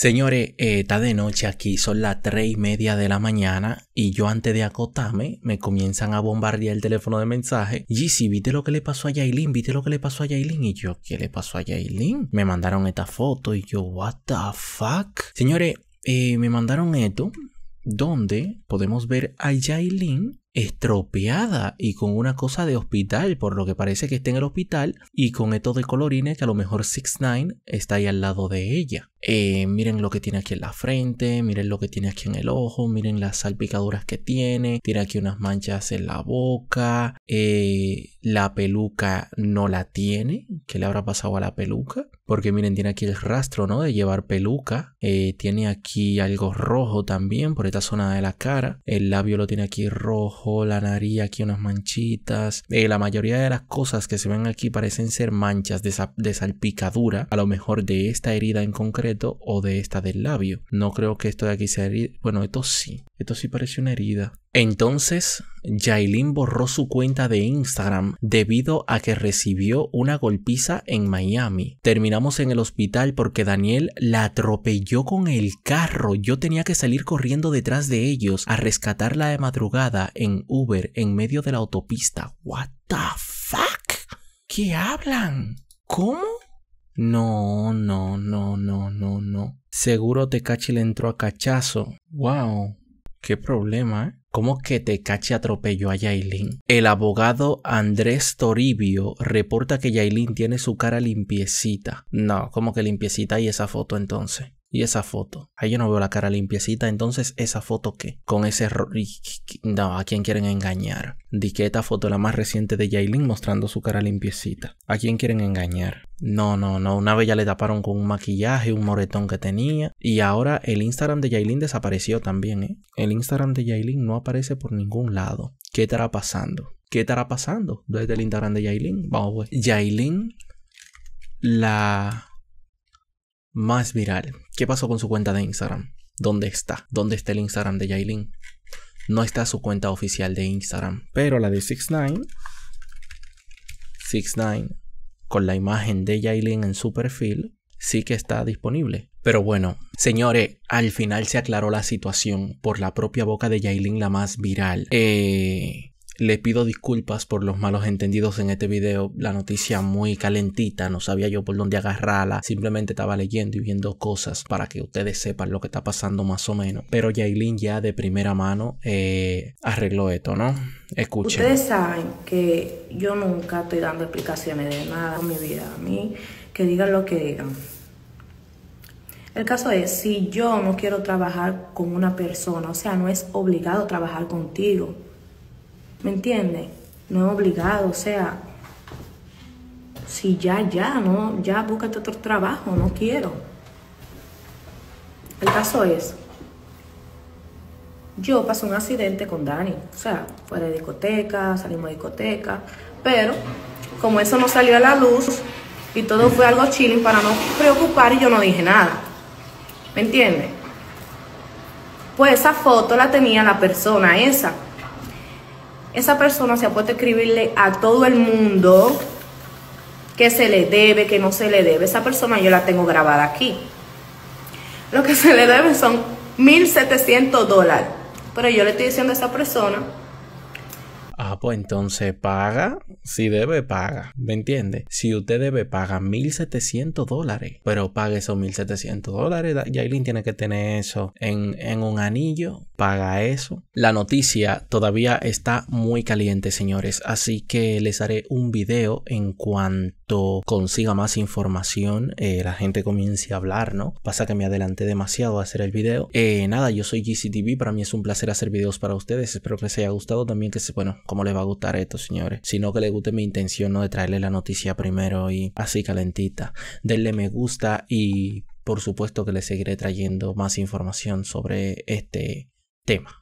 Señores, eh, está de noche aquí, son las 3 y media de la mañana y yo antes de acotarme me comienzan a bombardear el teléfono de mensaje. si viste lo que le pasó a Yailin, viste lo que le pasó a Yailin y yo, ¿qué le pasó a Yailin? Me mandaron esta foto y yo, what the fuck? Señores, eh, me mandaron esto donde podemos ver a Yailin estropeada y con una cosa de hospital, por lo que parece que está en el hospital y con esto de colorines que a lo mejor 6ix9ine está ahí al lado de ella. Eh, miren lo que tiene aquí en la frente, miren lo que tiene aquí en el ojo, miren las salpicaduras que tiene, tiene aquí unas manchas en la boca, eh, la peluca no la tiene, ¿qué le habrá pasado a la peluca? Porque miren, tiene aquí el rastro, ¿no? De llevar peluca. Eh, tiene aquí algo rojo también por esta zona de la cara. El labio lo tiene aquí rojo, la nariz aquí unas manchitas. Eh, la mayoría de las cosas que se ven aquí parecen ser manchas de, de salpicadura. A lo mejor de esta herida en concreto o de esta del labio. No creo que esto de aquí sea herida. Bueno, esto sí. Esto sí parece una herida. Entonces, Jailin borró su cuenta de Instagram debido a que recibió una golpiza en Miami. Terminamos en el hospital porque Daniel la atropelló con el carro. Yo tenía que salir corriendo detrás de ellos a rescatarla de madrugada en Uber en medio de la autopista. What the fuck? ¿Qué hablan? ¿Cómo? No, no, no, no, no, no. Seguro Tecachi le entró a cachazo. Wow, Qué problema, ¿eh? ¿Cómo que Tecachi atropelló a Yailin? El abogado Andrés Toribio reporta que Yailin tiene su cara limpiecita. No, ¿cómo que limpiecita y esa foto entonces. Y esa foto. Ahí yo no veo la cara limpiecita. Entonces, ¿esa foto qué? Con ese error. No, ¿a quién quieren engañar? Di que esta foto la más reciente de Jaylin mostrando su cara limpiecita. ¿A quién quieren engañar? No, no, no. Una vez ya le taparon con un maquillaje, un moretón que tenía. Y ahora el Instagram de Yailin desapareció también, ¿eh? El Instagram de Jaylin no aparece por ningún lado. ¿Qué estará pasando? ¿Qué estará pasando desde el Instagram de Jaylin. Vamos, pues. la más viral ¿Qué pasó con su cuenta de Instagram? ¿Dónde está? ¿Dónde está el Instagram de Yailin? No está su cuenta oficial de Instagram, pero la de 69 69 con la imagen de Yailin en su perfil sí que está disponible. Pero bueno, señores, al final se aclaró la situación por la propia boca de Yailin, la más viral. Eh, le pido disculpas por los malos entendidos en este video, la noticia muy calentita, no sabía yo por dónde agarrarla, simplemente estaba leyendo y viendo cosas para que ustedes sepan lo que está pasando más o menos. Pero Yailin ya de primera mano eh, arregló esto, ¿no? Escuchen. Ustedes saben que yo nunca estoy dando explicaciones de nada en mi vida, a mí que digan lo que digan. El caso es, si yo no quiero trabajar con una persona, o sea, no es obligado trabajar contigo. ¿Me entiendes? No es obligado, o sea, si ya, ya, no, ya búscate otro trabajo, no quiero. El caso es, yo pasé un accidente con Dani, o sea, fue de discoteca, salimos de discoteca, pero como eso no salió a la luz y todo fue algo chilling para no preocupar y yo no dije nada. ¿Me entiendes? Pues esa foto la tenía la persona esa esa persona se ha puesto a escribirle a todo el mundo que se le debe, que no se le debe. Esa persona yo la tengo grabada aquí. Lo que se le debe son 1.700 dólares. Pero yo le estoy diciendo a esa persona Ah, pues entonces paga. Si debe, paga. ¿Me entiende? Si usted debe, paga 1.700 dólares. Pero pague esos 1.700 dólares. Jailin tiene que tener eso en, en un anillo. Paga eso. La noticia todavía está muy caliente, señores. Así que les haré un video en cuanto consiga más información, eh, la gente comience a hablar, ¿no? Pasa que me adelanté demasiado a hacer el video. Eh, nada, yo soy GCTV, para mí es un placer hacer videos para ustedes, espero que les haya gustado también, que se, bueno, como les va a gustar esto, señores, sino que les guste mi intención, ¿no? De traerle la noticia primero y así calentita. Denle me gusta y por supuesto que les seguiré trayendo más información sobre este tema.